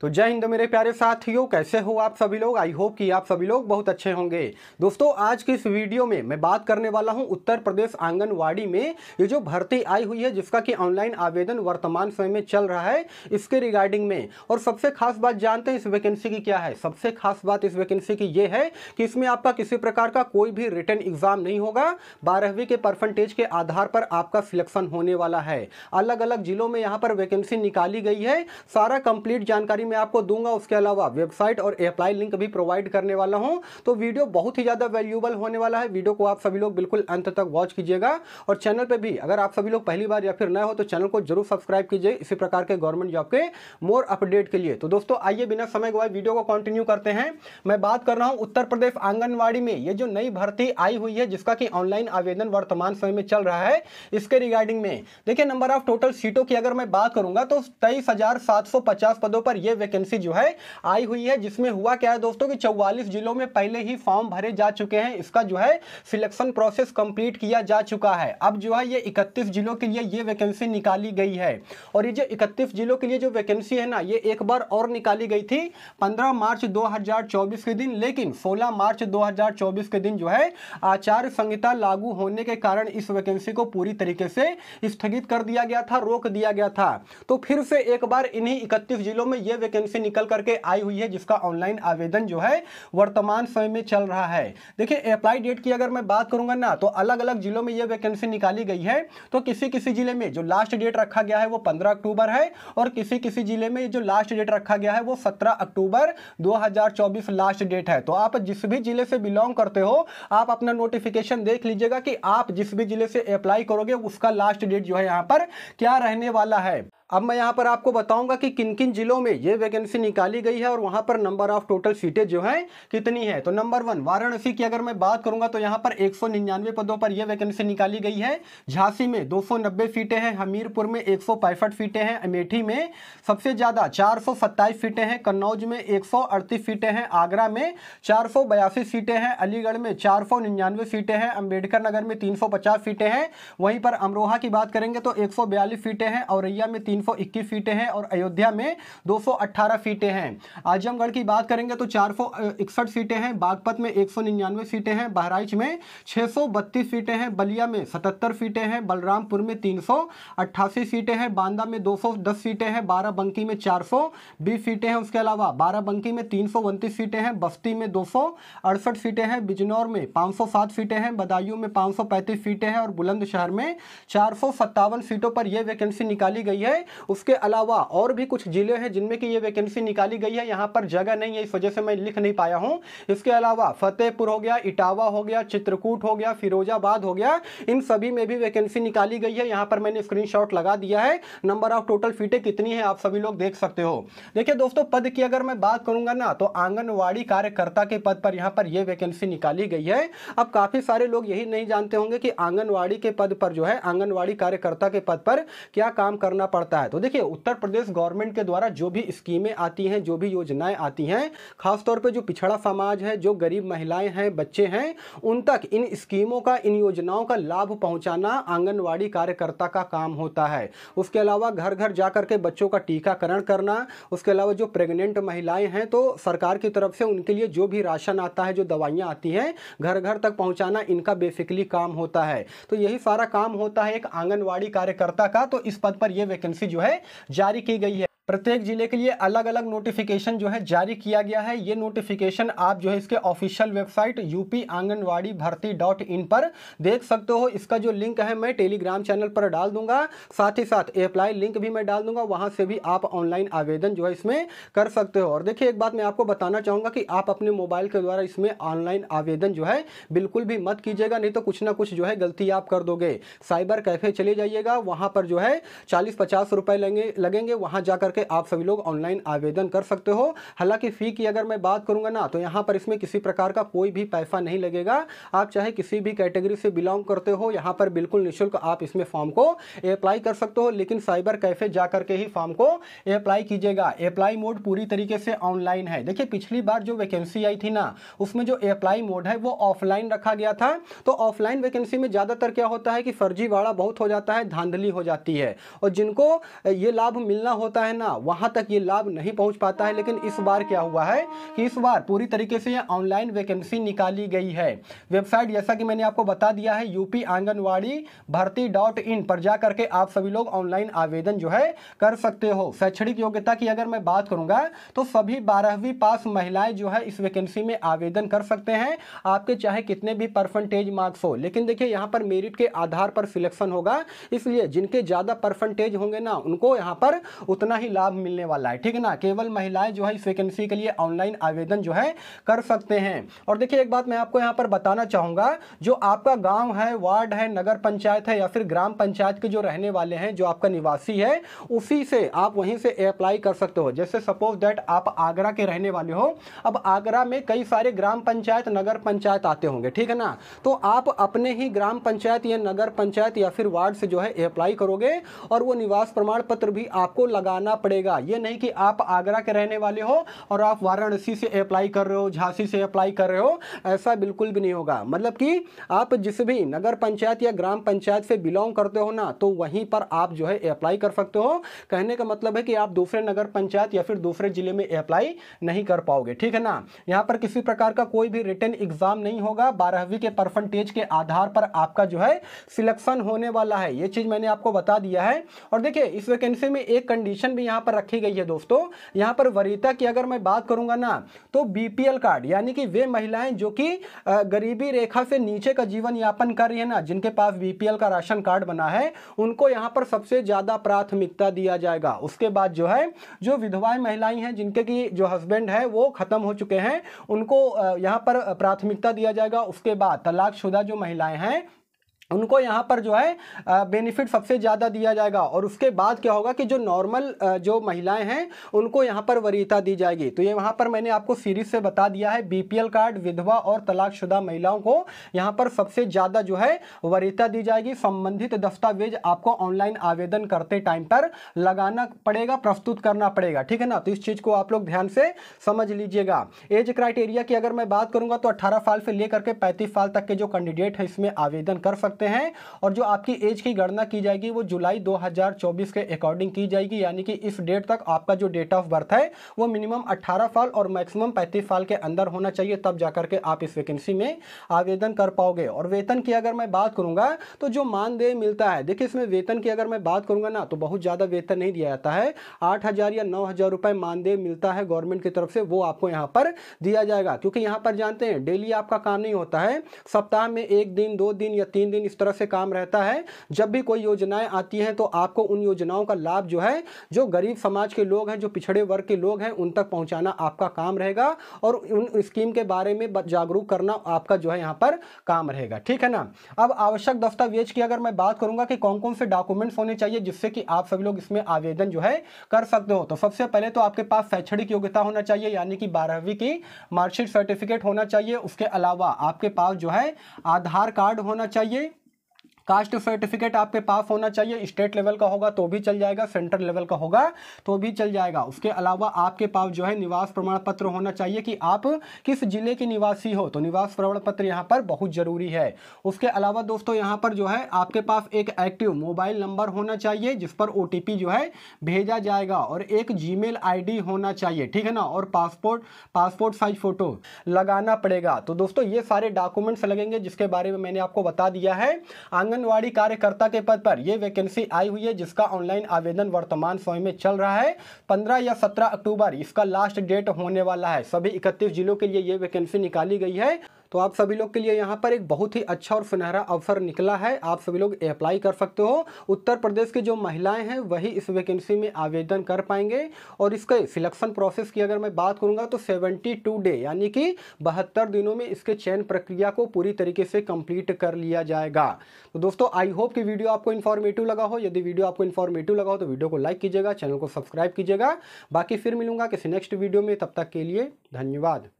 तो जय हिंद मेरे प्यारे साथियों कैसे हो आप सभी लोग आई होप कि आप सभी लोग बहुत अच्छे होंगे दोस्तों आज की इस वीडियो में मैं बात करने वाला हूं उत्तर प्रदेश आंगनवाड़ी में ये जो भर्ती आई हुई है जिसका कि ऑनलाइन आवेदन वर्तमान समय में चल रहा है इसके रिगार्डिंग में और सबसे खास बात जानते हैं इस वैकेंसी की क्या है सबसे खास बात इस वैकेंसी की ये है कि इसमें आपका किसी प्रकार का कोई भी रिटर्न एग्जाम नहीं होगा बारहवीं के परसेंटेज के आधार पर आपका सिलेक्शन होने वाला है अलग अलग जिलों में यहाँ पर वैकेंसी निकाली गई है सारा कंप्लीट जानकारी मैं आपको दूंगा उसके अलावा वेबसाइट और अप्लाई लिंक भी प्रोवाइड करने वाला हूं तो वीडियो बहुत ही ज़्यादा वैल्यूबल होने वाला है वीडियो को आप सभी लोग बिल्कुल अंत तक वॉच कीजिएगा और चैनल पर भी अगर आप सभी लोग पहली बार या फिर नए हो तो चैनल को जरूर सब्सक्राइब कीजिए इसी प्रकार के गवर्नमेंट जॉब के मोर अपडेट के लिए तो दोस्तों आइए बिना समय गवाए वीडियो को कंटिन्यू करते हैं मैं बात कर रहा हूँ उत्तर प्रदेश आंगनबाड़ी में ये जो नई भर्ती आई हुई है जिसका कि ऑनलाइन आवेदन वर्तमान समय में चल रहा है इसके रिगार्डिंग में देखिए नंबर ऑफ टोटल सीटों की अगर मैं बात करूंगा तो तेईस पदों पर यह वैकेंसी जो है आई हुई है जिसमें हुआ क्या है दोस्तों कि चौवालीस जिलों में पहले ही फॉर्म भरे जा चुके हैं इसका जो है सिलेक्शन प्रोसेस कंप्लीट किया जा चुका है अब जो है ये इकतीस जिलों के लिए ये वैकेंसी निकाली गई है और ये जो इकतीस जिलों के लिए जो वैकेंसी है ना ये एक बार और निकाली गई थी पंद्रह मार्च दो के दिन लेकिन सोलह मार्च दो के दिन जो है आचार संहिता लागू होने के कारण इस वैकेंसी को पूरी तरीके से स्थगित कर दिया गया था रोक दिया गया था तो फिर से एक बार इन्हीं इकतीस जिलों में ये कहीं से निकल करके आई हुई है जिसका ऑनलाइन आवेदन जो है वर्तमान समय में चल रहा है देखिए अप्लाई डेट की अगर मैं बात करूंगा ना तो अलग अलग जिलों में यह वैकेंसी निकाली गई है तो किसी किसी जिले में जो लास्ट डेट रखा गया है वो पंद्रह अक्टूबर है और किसी किसी जिले में जो लास्ट डेट रखा गया है वो सत्रह अक्टूबर दो लास्ट डेट है तो आप जिस भी जिले से बिलोंग करते हो आप अपना नोटिफिकेशन देख लीजिएगा कि आप जिस भी जिले से अप्लाई करोगे उसका लास्ट डेट जो है यहाँ पर क्या रहने वाला है अब मैं यहाँ पर आपको बताऊंगा कि किन किन जिलों में ये वैकेंसी निकाली गई है और वहाँ पर नंबर ऑफ टोटल सीटें जो हैं कितनी है तो नंबर वन वाराणसी की अगर मैं बात करूँगा तो यहाँ पर एक पदों पर यह वैकेंसी निकाली गई है झांसी में दो सीटें हैं हमीरपुर में एक सीटें हैं अमेठी में सबसे ज़्यादा चार सीटें हैं कन्नौज में एक सीटें हैं आगरा में चार सीटें हैं अलीगढ़ में चार सीटें हैं अम्बेडकर नगर में तीन सीटें हैं वहीं पर अमरोहा की बात करेंगे तो एक सीटें हैं औरैया में तीन तीन फीटें हैं और अयोध्या में 218 फीटें हैं आजमगढ़ की बात करेंगे तो चार फीटें हैं बागपत में एक सौ फीटें हैं बहराइच में छः फीटें हैं बलिया में सतहत्तर फीटें हैं बलरामपुर में तीन फीटें हैं बांदा में दस फीटें हैं बाराबंकी में चार फीटें हैं उसके अलावा बाराबंकी में तीन फीटें हैं बस्ती में दो फीटें हैं बिजनौर में पाँच फीटें हैं बदायूं में पाँच फीटें हैं और बुलंदशहर में चार सीटों पर यह वैकेंसी निकाली गई है उसके अलावा और भी कुछ ज़िले हैं जिनमें कि ये वैकेंसी निकाली गई है यहाँ पर जगह नहीं है इस वजह से मैं लिख नहीं पाया हूँ इसके अलावा फतेहपुर हो गया इटावा हो गया चित्रकूट हो गया फिरोजाबाद हो गया इन सभी में भी वैकेंसी निकाली गई है यहाँ पर मैंने स्क्रीन लगा दिया है नंबर ऑफ टोटल फीटें कितनी है आप सभी लोग देख सकते हो देखिए दोस्तों पद की अगर मैं बात करूंगा ना तो आंगनवाड़ी कार्यकर्ता के पद पर यहाँ पर यह वैकेंसी निकाली गई है अब काफ़ी सारे लोग यही नहीं जानते होंगे कि आंगनवाड़ी के पद पर जो है आंगनवाड़ी कार्यकर्ता के पद पर क्या काम करना पड़ता है है तो देखिए उत्तर प्रदेश गवर्नमेंट के द्वारा जो भी स्कीमें आती हैं जो भी योजनाएं आती हैं खासतौर पर जो पिछड़ा समाज है जो गरीब महिलाएं हैं बच्चे हैं उन तक इन स्कीमों का इन योजनाओं का लाभ पहुंचाना आंगनवाड़ी कार्यकर्ता का काम होता है उसके अलावा घर घर जा करके बच्चों का टीकाकरण करना उसके अलावा जो प्रेग्नेंट महिलाएं हैं तो सरकार की तरफ से उनके लिए जो भी राशन आता है जो दवाइयाँ आती हैं घर घर तक पहुँचाना इनका बेसिकली काम होता है तो यही सारा काम होता है एक आंगनबाड़ी कार्यकर्ता का तो इस पद पर यह वैकेंसी पॉलिसी जो है जारी की गई है प्रत्येक ज़िले के लिए अलग अलग नोटिफिकेशन जो है जारी किया गया है ये नोटिफिकेशन आप जो है इसके ऑफिशियल वेबसाइट यूपी आंगनवाड़ी भर्ती डॉट इन पर देख सकते हो इसका जो लिंक है मैं टेलीग्राम चैनल पर डाल दूंगा साथ ही साथ अप्लाई लिंक भी मैं डाल दूंगा वहाँ से भी आप ऑनलाइन आवेदन जो है इसमें कर सकते हो और देखिए एक बात मैं आपको बताना चाहूँगा कि आप अपने मोबाइल के द्वारा इसमें ऑनलाइन आवेदन जो है बिल्कुल भी मत कीजिएगा नहीं तो कुछ ना कुछ जो है गलती आप कर दोगे साइबर कैफे चले जाइएगा वहाँ पर जो है चालीस पचास रुपये लेंगे लगेंगे वहाँ जा करके के आप सभी लोग ऑनलाइन आवेदन कर सकते हो हालांकि फ़ी की अगर मैं बात करूंगा ना तो यहाँ पर इसमें किसी प्रकार का कोई भी पैसा नहीं लगेगा आप चाहे किसी भी कैटेगरी से बिलोंग करते हो यहाँ पर बिल्कुल निःशुल्क आप इसमें फॉर्म को अप्लाई कर सकते हो लेकिन साइबर कैफ़े जा करके ही फॉर्म को अप्लाई कीजिएगा अप्लाई मोड पूरी तरीके से ऑनलाइन है देखिए पिछली बार जो वैकेंसी आई थी ना उसमें जो अप्लाई मोड है वो ऑफलाइन रखा गया था तो ऑफलाइन वैकेंसी में ज़्यादातर क्या होता है कि फर्जीवाड़ा बहुत हो जाता है धांधली हो जाती है और जिनको ये लाभ मिलना होता है ना वहां तक ये लाभ नहीं पहुंच पाता है लेकिन इस बार क्या हुआ है कि इस बार पूरी तरीके से ये ऑनलाइन वैकेंसी निकाली गई है वेबसाइट जैसा कि मैंने आपको बता दिया है यूपी आंगनवाड़ी भर्ती डॉट इन पर जा करके आप सभी लोग ऑनलाइन आवेदन जो है कर सकते हो शैक्षणिक योग्यता की अगर मैं बात करूंगा तो सभी बारहवीं पास महिलाएं जो है इस वैकेंसी में आवेदन कर सकते हैं आपके चाहे कितने भी परसेंटेज मार्क्स हो लेकिन देखिए यहाँ पर मेरिट के आधार पर सिलेक्शन होगा इसलिए जिनके ज़्यादा परसेंटेज होंगे ना उनको यहाँ पर उतना ही ही लाभ मिलने वाला है ठीक है ना केवल महिलाएं जो है इस वैकेंसी के लिए ऑनलाइन आवेदन जो है कर सकते हैं और देखिए एक बात मैं आपको यहाँ पर बताना चाहूँगा जो आपका गाँव है वार्ड है नगर पंचायत है या फिर ग्राम पंचायत के जो रहने वाले हैं जो आपका निवासी है उसी से आप वहीं से अप्लाई कर सकते हो जैसे सपोज दैट आप आगरा के रहने वाले हो अब आगरा में कई सारे ग्राम पंचायत नगर पंचायत आते होंगे ठीक है ना तो आप अपने ही ग्राम पंचायत या नगर पंचायत या फिर वार्ड से जो है अप्लाई करोगे और वो निवास प्रमाण पत्र भी आपको लगाना पड़ेगा ये नहीं कि आप आगरा के रहने वाले हो और आप वाराणसी से अप्लाई कर रहे हो झांसी से अप्लाई कर रहे हो ऐसा बिल्कुल भी नहीं होगा मतलब कि आप जिस भी नगर पंचायत या ग्राम पंचायत से बिलोंग करते हो ना तो वहीं पर आप जो है अप्लाई कर सकते हो कहने का मतलब है कि आप दूसरे नगर पंचायत या फिर दूसरे जिले में अप्लाई नहीं कर पाओगे ठीक है ना यहाँ पर किसी प्रकार का कोई भी रिटर्न एग्जाम नहीं होगा बारहवीं के परसेंटेज के आधार पर आपका जो है सिलेक्शन होने वाला है ये चीज़ मैंने आपको बता दिया है और देखिए इस वैकेंसी में एक कंडीशन भी यहां पर रखी गई है दोस्तों यहां पर वरीयता की अगर मैं बात करूंगा ना तो बीपीएल कार्ड यानी कि वे महिलाएं जो कि गरीबी रेखा से नीचे का जीवन यापन कर रही है ना जिनके पास बीपीएल का राशन कार्ड बना है उनको यहां पर सबसे ज़्यादा प्राथमिकता दिया जाएगा उसके बाद जो है जो विधवाएं महिलाएं हैं जिनके की जो हस्बैंड है वो ख़त्म हो चुके हैं उनको यहां पर प्राथमिकता दिया जाएगा उसके बाद तलाकशुदा जो महिलाएं हैं उनको यहाँ पर जो है बेनिफिट सबसे ज़्यादा दिया जाएगा और उसके बाद क्या होगा कि जो नॉर्मल जो महिलाएं हैं उनको यहाँ पर वरीयता दी जाएगी तो ये वहाँ पर मैंने आपको सीरीज से बता दिया है बीपीएल कार्ड विधवा और तलाकशुदा महिलाओं को यहाँ पर सबसे ज़्यादा जो है वरीयता दी जाएगी संबंधित दस्तावेज आपको ऑनलाइन आवेदन करते टाइम पर लगाना पड़ेगा प्रस्तुत करना पड़ेगा ठीक है ना तो इस चीज़ को आप लोग ध्यान से समझ लीजिएगा एज क्राइटेरिया की अगर मैं बात करूँगा तो अट्ठारह साल से लेकर के पैंतीस साल तक के जो कैंडिडेट हैं इसमें आवेदन कर सकते सकते हैं और जो आपकी एज की गणना की जाएगी वो जुलाई 2024 के अकॉर्डिंग की जाएगी यानी कि इस डेट तक आपका जो डेट ऑफ बर्थ है वो मिनिमम 18 साल और मैक्सिमम 35 साल के अंदर होना चाहिए तब जाकर के आप इस वैकेंसी में आवेदन कर पाओगे और वेतन की अगर मैं बात करूंगा तो जो मानदेय मिलता है देखिए इसमें वेतन की अगर मैं बात करूंगा ना तो बहुत ज़्यादा वेतन नहीं दिया जाता है आठ या नौ हज़ार मानदेय मिलता है गवर्नमेंट की तरफ से वो आपको यहाँ पर दिया जाएगा क्योंकि यहाँ पर जानते हैं डेली आपका काम नहीं होता है सप्ताह में एक दिन दो दिन या तीन दिन इस तरह से काम रहता है जब भी कोई योजनाएं आती हैं तो आपको उन योजनाओं का लाभ जो है जो गरीब समाज के लोग हैं जो पिछड़े वर्ग के लोग हैं उन तक पहुंचाना आपका काम रहेगा और उन स्कीम के बारे में जागरूक करना आपका जो है यहाँ पर काम रहेगा ठीक है ना अब आवश्यक दस्तावेज की अगर मैं बात करूँगा कि कौन कौन से डॉक्यूमेंट्स होने चाहिए जिससे कि आप सभी लोग इसमें आवेदन जो है कर सकते हो तो सबसे पहले तो आपके पास शैक्षणिक योग्यता होना चाहिए यानी कि बारहवीं की मार्कशीट सर्टिफिकेट होना चाहिए उसके अलावा आपके पास जो है आधार कार्ड होना चाहिए कास्ट सर्टिफिकेट आपके पास होना चाहिए स्टेट लेवल का होगा तो भी चल जाएगा सेंट्रल लेवल का होगा तो भी चल जाएगा उसके अलावा आपके पास जो है निवास प्रमाण पत्र होना चाहिए कि आप किस जिले के निवासी हो तो निवास प्रमाण पत्र यहाँ पर बहुत ज़रूरी है उसके अलावा दोस्तों यहाँ पर जो है आपके पास एक एक्टिव मोबाइल नंबर होना चाहिए जिस पर ओ जो है भेजा जाएगा और एक जी मेल होना चाहिए ठीक है ना और पासपोर्ट पासपोर्ट साइज फ़ोटो लगाना पड़ेगा तो दोस्तों ये सारे डॉक्यूमेंट्स लगेंगे जिसके बारे में मैंने आपको बता दिया है आंगनवाड़ी कार्यकर्ता के पद पर यह वैकेंसी आई हुई है जिसका ऑनलाइन आवेदन वर्तमान समय में चल रहा है 15 या 17 अक्टूबर इसका लास्ट डेट होने वाला है सभी 31 जिलों के लिए ये वैकेंसी निकाली गई है तो आप सभी लोग के लिए यहाँ पर एक बहुत ही अच्छा और सुनहरा अवसर निकला है आप सभी लोग अप्लाई कर सकते हो उत्तर प्रदेश की जो महिलाएं हैं वही इस वैकेंसी में आवेदन कर पाएंगे और इसके सिलेक्शन प्रोसेस की अगर मैं बात करूँगा तो सेवेंटी डे यानी कि बहत्तर दिनों में इसके चयन प्रक्रिया को पूरी तरीके से कंप्लीट कर लिया जाएगा तो दोस्तों आई होप कि वीडियो आपको इन्फॉर्मेटिव लगा हो यदि वीडियो आपको इन्फॉर्मेटिव लगा हो तो वीडियो को लाइक कीजिएगा चैनल को सब्सक्राइब कीजिएगा बाकी फिर मिलूंगा किसी नेक्स्ट वीडियो में तब तक के लिए धन्यवाद